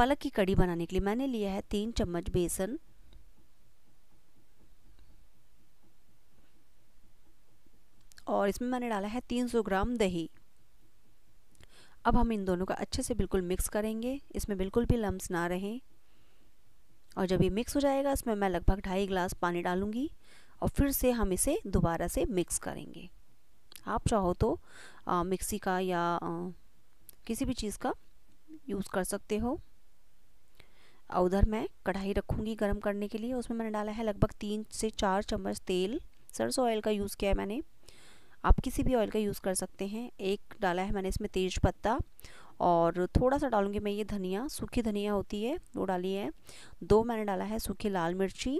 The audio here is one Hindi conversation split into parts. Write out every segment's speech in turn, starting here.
पालक की कड़ी बनाने के लिए मैंने लिया है तीन चम्मच बेसन और इसमें मैंने डाला है 300 ग्राम दही अब हम इन दोनों का अच्छे से बिल्कुल मिक्स करेंगे इसमें बिल्कुल भी लम्ब ना रहें और जब ये मिक्स हो जाएगा इसमें मैं लगभग ढाई गिलास पानी डालूँगी और फिर से हम इसे दोबारा से मिक्स करेंगे आप चाहो तो आ, मिक्सी का या आ, किसी भी चीज़ का यूज़ कर सकते हो और उधर मैं कढ़ाई रखूँगी गर्म करने के लिए उसमें मैंने डाला है लगभग तीन से चार चम्मच तेल सरसों ऑयल का यूज़ किया है मैंने आप किसी भी ऑयल का यूज़ कर सकते हैं एक डाला है मैंने इसमें तेज पत्ता और थोड़ा सा डालूंगी मैं ये धनिया सूखी धनिया होती है वो डाली है दो मैंने डाला है सूखी लाल मिर्ची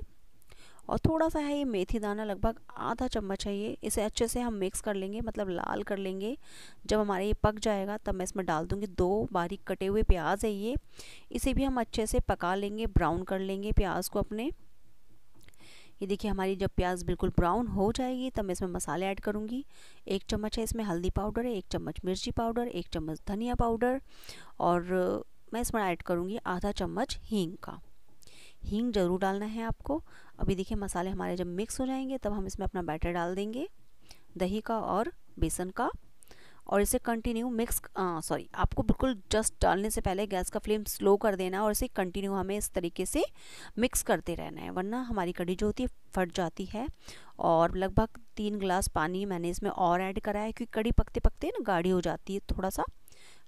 और थोड़ा सा है ये मेथी दाना लगभग आधा चम्मच है ये इसे अच्छे से हम मिक्स कर लेंगे मतलब लाल कर लेंगे जब हमारा ये पक जाएगा तब मैं इसमें डाल दूँगी दो बारीक कटे हुए प्याज है ये इसे भी हम अच्छे से पका लेंगे ब्राउन कर लेंगे प्याज को अपने ये देखिए हमारी जब प्याज बिल्कुल ब्राउन हो जाएगी तब मैं इसमें मसाले ऐड करूँगी एक चम्मच है इसमें हल्दी पाउडर है एक चम्मच मिर्ची पाउडर एक चम्मच धनिया पाउडर और मैं इसमें ऐड करूँगी आधा चम्मच हींग का हींग ज़रूर डालना है आपको अभी देखिए मसाले हमारे जब मिक्स हो जाएंगे तब हम इसमें अपना बैटर डाल देंगे दही का और बेसन का और इसे कंटिन्यू मिक्स सॉरी आपको बिल्कुल जस्ट डालने से पहले गैस का फ्लेम स्लो कर देना और इसे कंटिन्यू हमें इस तरीके से मिक्स करते रहना है वरना हमारी कढ़ी जो होती है फट जाती है और लगभग तीन गिलास पानी मैंने इसमें और ऐड करा है क्योंकि कढ़ी पकते पकते ना गाढ़ी हो जाती है थोड़ा सा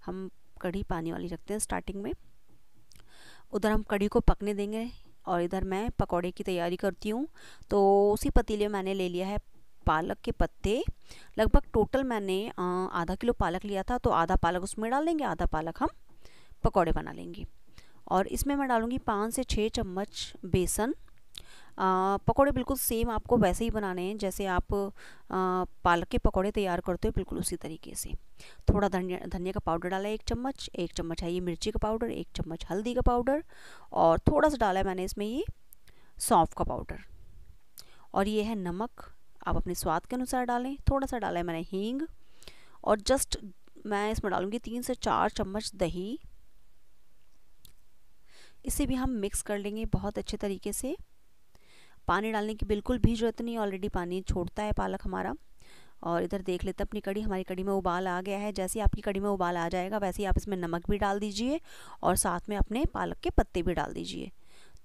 हम कढ़ी पानी वाली रखते हैं स्टार्टिंग में उधर हम कड़ी को पकने देंगे और इधर मैं पकौड़े की तैयारी करती हूँ तो उसी पतीले में मैंने ले लिया है पालक के पत्ते लगभग टोटल मैंने आधा किलो पालक लिया था तो आधा पालक उसमें डाल देंगे आधा पालक हम पकौड़े बना लेंगे और इसमें मैं डालूँगी पाँच से छः चम्मच बेसन पकोड़े बिल्कुल सेम आपको वैसे ही बनाने हैं जैसे आप पालक के पकोड़े तैयार करते हो बिल्कुल उसी तरीके से थोड़ा धनिया धनिया का पाउडर डाला है एक चम्मच एक चम्मच है ये मिर्ची का पाउडर एक चम्मच हल्दी का पाउडर और थोड़ा सा डाला है मैंने इसमें ये सौंफ का पाउडर और ये है नमक आप अपने स्वाद के अनुसार डालें थोड़ा सा डाला है मैंने हींग और जस्ट मैं इसमें डालूँगी तीन से चार चम्मच दही इसे भी हम मिक्स कर लेंगे बहुत अच्छे तरीके से पानी डालने की बिल्कुल भी ज़रूरत नहीं ऑलरेडी पानी छोड़ता है पालक हमारा और इधर देख लेते अपनी कड़ी हमारी कड़ी में उबाल आ गया है जैसे ही आपकी कड़ी में उबाल आ जाएगा वैसे ही आप इसमें नमक भी डाल दीजिए और साथ में अपने पालक के पत्ते भी डाल दीजिए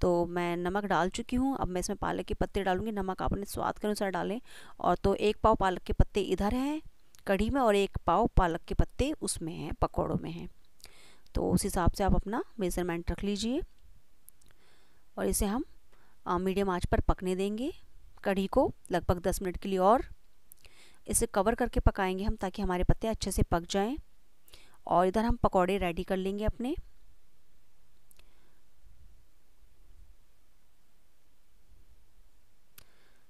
तो मैं नमक डाल चुकी हूँ अब मैं इसमें पालक के पत्ते डालूँगी नमक आप अपने स्वाद के अनुसार डालें और तो एक पाव पालक के पत्ते इधर हैं कढ़ी में और एक पाव पालक के पत्ते उसमें हैं पकौड़ों में हैं तो उस हिसाब से आप अपना मेज़रमेंट रख लीजिए और इसे हम मीडियम आंच पर पकने देंगे कढ़ी को लगभग दस मिनट के लिए और इसे कवर करके पकाएंगे हम ताकि हमारे पत्ते अच्छे से पक जाएं और इधर हम पकौड़े रेडी कर लेंगे अपने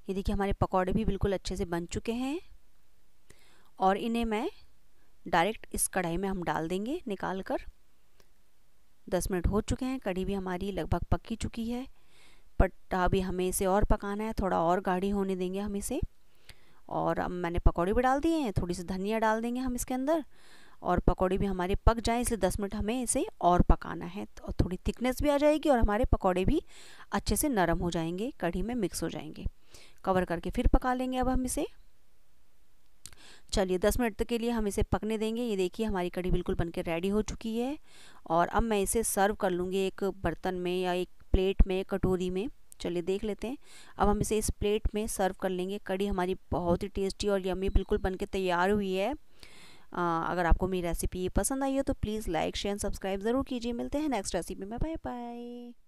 ये देखिए हमारे पकौड़े भी बिल्कुल अच्छे से बन चुके हैं और इन्हें मैं डायरेक्ट इस कढ़ाई में हम डाल देंगे निकाल कर दस मिनट हो चुके हैं कढ़ी भी हमारी लगभग पकी चुकी है बट अभी हमें इसे और पकाना है थोड़ा और गाढ़ी होने देंगे हम इसे और अब मैंने पकौड़े भी डाल दिए हैं थोड़ी सी धनिया डाल देंगे हम इसके अंदर और पकौड़े भी हमारे पक जाएँ इसलिए दस मिनट हमें इसे और पकाना है तो थोड़ी थिकनेस भी आ जाएगी और हमारे पकौड़े भी अच्छे से नरम हो जाएंगे कढ़ी में मिक्स हो जाएंगे कवर करके फिर पका लेंगे अब हम इसे चलिए दस मिनट के लिए हम इसे पकने देंगे ये देखिए हमारी कढ़ी बिल्कुल बनके रेडी हो चुकी है और अब मैं इसे सर्व कर लूँगी एक बर्तन में या एक प्लेट में कटोरी में चलिए देख लेते हैं अब हम इसे इस प्लेट में सर्व कर लेंगे कड़ी हमारी बहुत ही टेस्टी और यमी बिल्कुल बनके तैयार हुई है आ, अगर आपको मेरी रेसिपी पसंद आई हो तो प्लीज़ लाइक शेयर सब्सक्राइब ज़रूर कीजिए मिलते हैं नेक्स्ट रेसिपी में बाय बाय